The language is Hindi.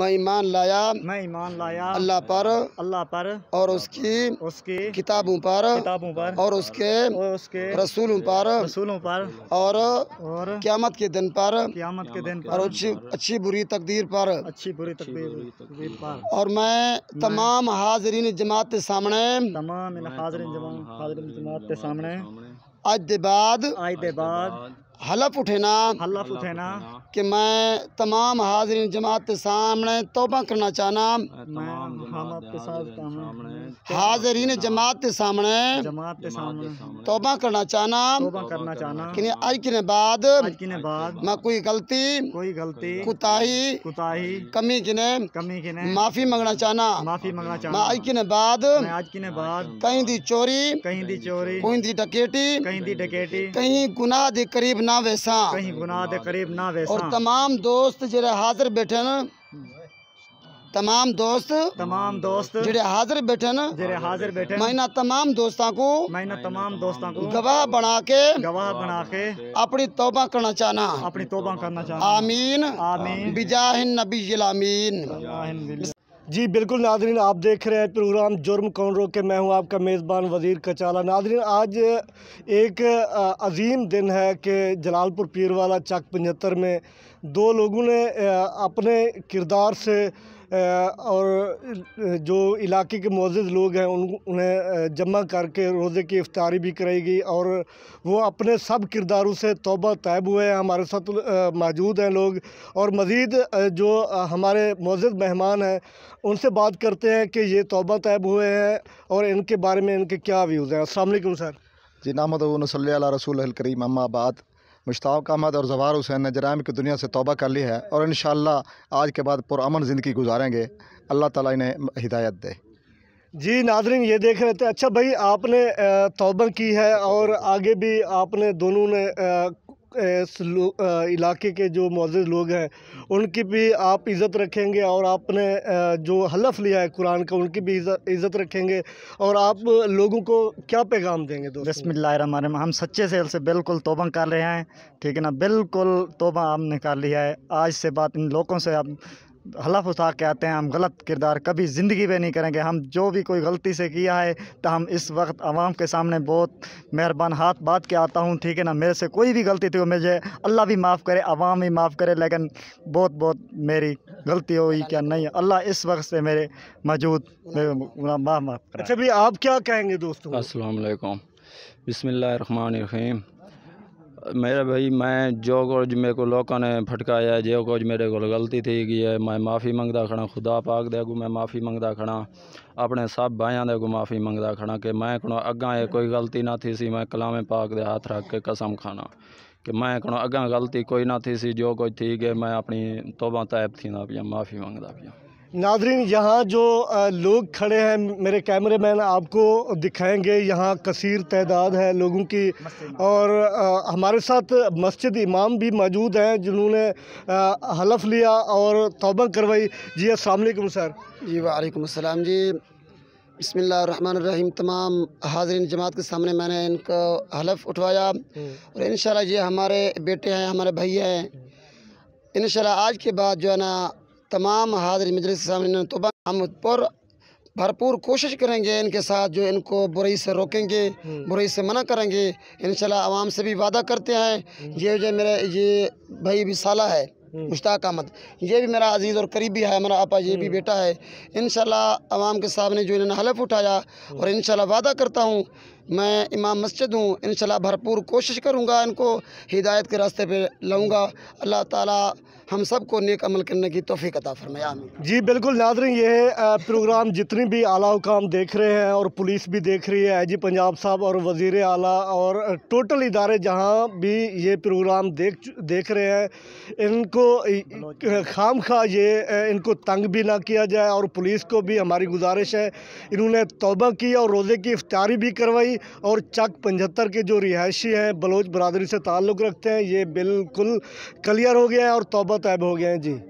मैं ईमान लाया मैं ईमान लाया अल्लाह पर अल्लाह पर और उसकी उसकी किताबों पर किताबों पर और उसके उसके रसूलों पर रसूलों पर और और क्यामत के दिन पर क्यामत के दिन पर अच्छी अच्छी बुरी तकदीर पर अच्छी बुरी तकदीर पर और मैं तमाम हाजरीन जमात के सामने तमाम हाजरीन जमात के सामने आज दे बाद आज दे बाद हलफ उठेना हलफ उठेना कि मैं तमाम हाजरीन जमात के सामने तोबा करना चाहना हाजरीन जमात के सामने तोबा करना चाहना करना चाहना आज के बाद बाद मैं कोई गलती कोई गलती कुताही कुताही कमी किने कमी किने माफी मांगना चाहना माफी मांगना चाहना आज के बाद आज के बाद कहीं दी चोरी कहीं दी चोरी कहीं दी डकेटी कहीं दी डकेटी कहीं गुनाह दे करीब ना वैसा कहीं गुनाह दे करीब ना वैसा और तमाम दोस्त जरा हाजिर बैठे न तमाम दोस्त तमाम दोस्त जेडे हाजिर बैठे ना जेडे हाजिर बैठे मैना तमाम दोस्तों को मैना तमाम दोस्तों को गवाह बना के गवाह बना के अपनी तौबा करना चाहना अपनी तौबा करना चाहना आमीन आमीन बिजाहिन नबी आमीन जी बिल्कुल नादरीन आप देख रहे हैं प्रोग्राम जुर्म कौन के मैं हूं आपका मेज़बान वज़ीर कचाला नादरीन आज एक अजीम दिन है कि जलालपुर पीर वाला चक पचहत्तर में दो लोगों ने अपने किरदार से और जो इलाके के मोज़ लोग हैं उन उन्हें जमा करके रोज़े की इफ्तारी भी कराई गई और वो अपने सब किरदारों से तोबा तैब हुए हैं हमारे साथ मौजूद हैं लोग और मज़ीद जो हमारे मोज़ मेहमान हैं उनसे बात करते हैं कि ये तोबा तैब हुए हैं और इनके बारे में इनके क्या व्यूज़ हैं असल सर जी नाम सल रसूल करीम अम्माबाद मुश्ताक अहमद और जवार हुसैन ने जराइम की दुनिया से तोबा कर ली है और इन आज के बाद पुरान ज़िंदगी गुजारेंगे अल्लाह ताला इन्हें हिदायत दे जी नादरीन ये देख रहे थे अच्छा भाई आपने तोबा की है और आगे भी आपने दोनों ने इलाके के जो मोज़ लोग हैं उनकी भी आप इज़्ज़त रखेंगे और आपने जो हलफ लिया है कुरान का उनकी भी इज़्ज़त रखेंगे और आप लोगों को क्या पैगाम देंगे बसमिल्लाम हम सच्चे सेल से बिल्कुल तोबा कर रहे हैं ठीक है ना बिल्कुल तोबा हम निकाल लिया है आज से बात इन लोगों से आप हलफ उठा के आते हैं हम गलत किरदार कभी ज़िंदगी में नहीं करेंगे हम जो भी कोई गलती से किया है तो हम इस वक्त आवाम के सामने बहुत मेहरबान हाथ बात के आता हूँ ठीक है ना मेरे से कोई भी गलती थी वो मुझे अल्लाह भी माफ़ करे आवाम भी माफ़ करे लेकिन बहुत बहुत मेरी गलती हुई क्या नहीं अल्लाह इस वक्त से मेरे मौजूद माफ़ माफ़ अच्छा आप क्या कहेंगे दोस्तों असलकम बसमीम मेरा भाई मैं जो कुछ मेरे को लोगों ने फटकाया जो कुछ मेरे को गलती थी कि है मैं माफ़ी मंगता खड़ा खुदा पाक दे मैं माफ़ी मंगता खड़ा अपने सब भाइयों दे माफ़ी मंगता खड़ा कि मैं कहो अगर ये कोई गलती ना थी सी मैं कलामे पाक दे हाथ रख के कसम खाना कि मैं कहो अगर गलती कोई ना थी सी जो कुछ थी कि मैं अपनी तोबा तैब थी ना माफ़ी मंगता पिया नादरीन यहाँ जो लोग खड़े हैं मेरे कैमरे मैन आपको दिखाएंगे यहाँ कसीर तदाद है लोगों की और हमारे साथ मस्जिद इमाम भी मौजूद हैं जिन्होंने हलफ लिया और तोबा करवाई जी असल सर जी वालेकुम अस्सलाम जी बसमीम तमाम हाजरीन जमात के सामने मैंने इनका हलफ उठवाया हम्म। और इन ये हमारे बेटे हैं हमारे भैया हैं इन आज के बाद जो है ना तमाम हाजिर मजल तो हम पर भरपूर कोशिश करेंगे इनके साथ जो इनको बुरी से रोकेंगे हम्म। बुरी से मना करेंगे इन आवाम से भी वादा करते हैं हम्म। ये जो मेरा ये भाई भी साल है हम्म। मुश्ताक अहमद ये भी मेरा अजीज़ और करीबी है मेरा आपा ये भी बेटा है इन आवाम के सामने जो इन्होंने हलफ उठाया और इन वादा करता हूँ मैं इमाम मस्जिद हूँ इन भरपूर कोशिश करूँगा इनको हिदायत के रास्ते पर लाऊँगा अल्लाह ताली हम को नेक अमल करने की तोफ़ी कता फरमाया जी बिल्कुल नादरी ये प्रोग्राम जितनी भी आला हुकाम देख रहे हैं और पुलिस भी देख रही है आई पंजाब साहब और वज़ी आला और टोटल इदारे जहाँ भी ये प्रोग्राम देख देख रहे हैं इनको खाम खा ये इनको तंग भी ना किया जाए और पुलिस को भी हमारी गुजारिश है इन्होंने तोबा की और रोज़े की इफ्तारी भी करवाई और चक पचहत्तर के जो रिहायशी हैं बलोच बरदरी से ताल्लुक़ रखते हैं ये बिल्कुल क्लियर हो गया है और तोबा तैब हो गया है जी